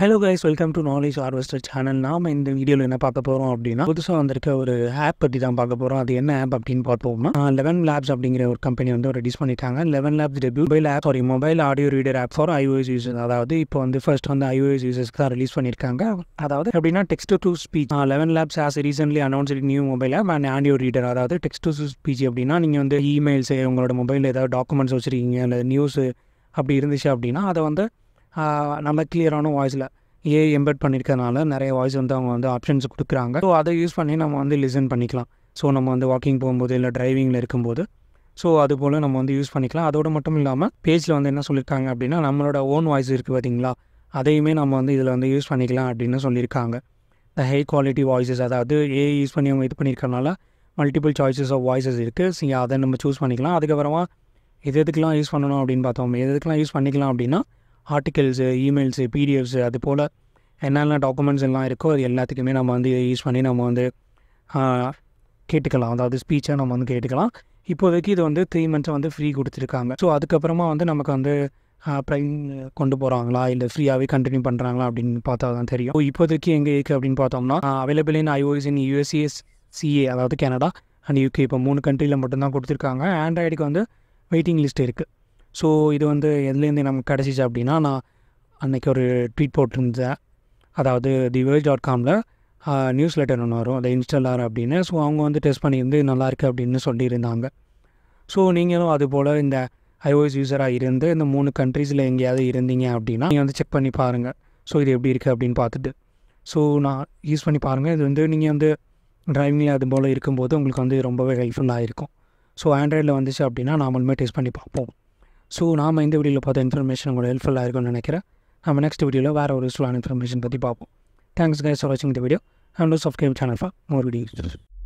hello guys welcome to knowledge harvester channel நாம் இந்த வீடியோவில் என்ன பார்க்க போகிறோம் அப்படின்னா புதுசாக வந்திருக்க ஒரு ஆப் பற்றி தான் பார்க்க போகிறோம் அது என்ன ஆப் அப்படின்னு பார்த்தோம்னா லெவன் லேப்ஸ் அப்படிங்கிற ஒரு கம்பெனி வந்து ரெடியூஸ் பண்ணியிருக்காங்க ElevenLabs debut mobile app sorry mobile audio reader app for iOS users அதாவது இப்போ வந்து ஃபர்ஸ்ட் வந்து ஐஓஎஸ் யூசர்ஸ்க்கு தான் ரிலீஸ் பண்ணியிருக்காங்க அதாவது எப்படின்னா text to speech ElevenLabs has recently announce new mobile app and audio reader அதாவது டெக்ஸ்ட் டு ஸ்பீச் அப்படின்னா நீங்கள் வந்து இமெயில்ஸு உங்களோட மொபைலில் ஏதாவது டாக்குமெண்ட்ஸ் வச்சுருக்கீங்க இல்லை நியூஸு அப்படி இருந்துச்சு அப்படின்னா அதை வந்து நல்ல கிளியரான வாய்ஸில் ஏ எம்பெட் பண்ணியிருக்கனால நிறைய வாய்ஸ் வந்து அவங்க வந்து ஆப்ஷன்ஸ் கொடுக்குறாங்க ஸோ அதை யூஸ் பண்ணி நம்ம வந்து லிசன் பண்ணிக்கலாம் ஸோ நம்ம வந்து வாக்கிங் போகும்போது இல்லை டிரைவிங்கில் இருக்கும்போது ஸோ அது போல் நம்ம வந்து யூஸ் பண்ணிக்கலாம் அதோடு மட்டும் இல்லாமல் பேஜில் வந்து என்ன சொல்லியிருக்காங்க அப்படின்னா நம்மளோட ஓன் வாய்ஸ் இருக்குது பார்த்தீங்களா அதையுமே நம்ம வந்து இதில் வந்து யூஸ் பண்ணிக்கலாம் அப்படின்னு சொல்லியிருக்காங்க இந்த ஹை குவாலிட்டி வாய்ஸஸ் அதாவது ஏ யூஸ் பண்ணி அவங்க இது பண்ணியிருக்கனால மல்டிபிள் சாய்ஸஸ் ஆஃப் வாய்ஸஸ் இருக்குது ஸோ அதை நம்ம சூஸ் பண்ணிக்கலாம் அதுக்கப்புறமா எது எதுக்கெலாம் யூஸ் பண்ணணும் அப்படின்னு பார்த்தோம் எது எதுக்கெலாம் யூஸ் பண்ணிக்கலாம் அப்படின்னா ஆர்டிகல்ஸு இமெயில்ஸு பிடிஎஃப்ஸு அது போல் என்னென்ன டாக்குமெண்ட்ஸ் எல்லாம் இருக்கோ அது எல்லாத்துக்குமே நம்ம வந்து யூஸ் பண்ணி நம்ம வந்து கேட்டுக்கலாம் அதாவது ஸ்பீச்சாக நம்ம வந்து கேட்டுக்கலாம் இப்போதைக்கு இது வந்து த்ரீ மந்த்ஸை வந்து ஃப்ரீ கொடுத்துருக்காங்க ஸோ அதுக்கப்புறமா வந்து நமக்கு வந்து ப்ரைம் கொண்டு போகிறாங்களா இல்லை ஃப்ரீயாகவே கண்டினியூ பண்ணுறாங்களா அப்படின்னு பார்த்தா தான் தெரியும் ஸோ இப்போதைக்கு எங்கே இருக்குது அப்படின்னு பார்த்தோம்னா available in iOS in US CA அதாவது கனடா அண்ட் யூகே இப்போ மூணு கண்ட்ரியில் மட்டும்தான் கொடுத்துருக்காங்க ஆண்ட்ராய்டுக்கு வந்து வெயிட்டிங் லிஸ்ட் இருக்குது ஸோ இது வந்து எதுலேருந்து நமக்கு கிடச்சிச்சு அப்படின்னா நான் அன்றைக்கி ஒரு ட்வீட் போட்டிருந்தேன் அதாவது தி வேர்ல் டாட் காமில் நியூஸ் லெட்டர் ஒன்று வரும் அதை இன்ஸ்டால் அப்படின்னு ஸோ அவங்க வந்து டெஸ்ட் பண்ணியிருந்து நல்லாயிருக்கு அப்படின்னு சொல்லியிருந்தாங்க ஸோ நீங்களும் அதுபோல் இந்த ஐஓஎஸ் யூஸராக இருந்து இந்த மூணு கண்ட்ரீஸில் எங்கேயாவது இருந்தீங்க அப்படின்னா நீங்கள் வந்து செக் பண்ணி பாருங்கள் ஸோ இது எப்படி இருக்குது அப்படின்னு பார்த்துட்டு ஸோ நான் யூஸ் பண்ணி பாருங்கள் இது வந்து நீங்கள் வந்து டிரைவிங்கில் அது போல் இருக்கும்போது உங்களுக்கு வந்து ரொம்பவே ஹெல்ப்ஃபுல்லாக இருக்கும் ஸோ ஆண்ட்ராய்டில் வந்துச்சு அப்படின்னா நாமளுமே டெஸ்ட் பண்ணி பார்ப்போம் ஸோ நாம் இந்த வீடியோவில் பார்த்த இன்ஃபர்மேஷன் உங்களுக்கு ஹெல்ப்ஃபுல்லாக இருக்கும்னு நினைக்கிறேன் நம்ம நெக்ஸ்ட் வீடியோவில் வேறு ஒரு யூஸ்ஃபுல்லான இன்ஃபர்மேஷன் பற்றி பார்ப்போம் தேங்க்ஸ் கைஸ் ஃபார் வாட்சிங் இந்த video and subscribe channel for more videos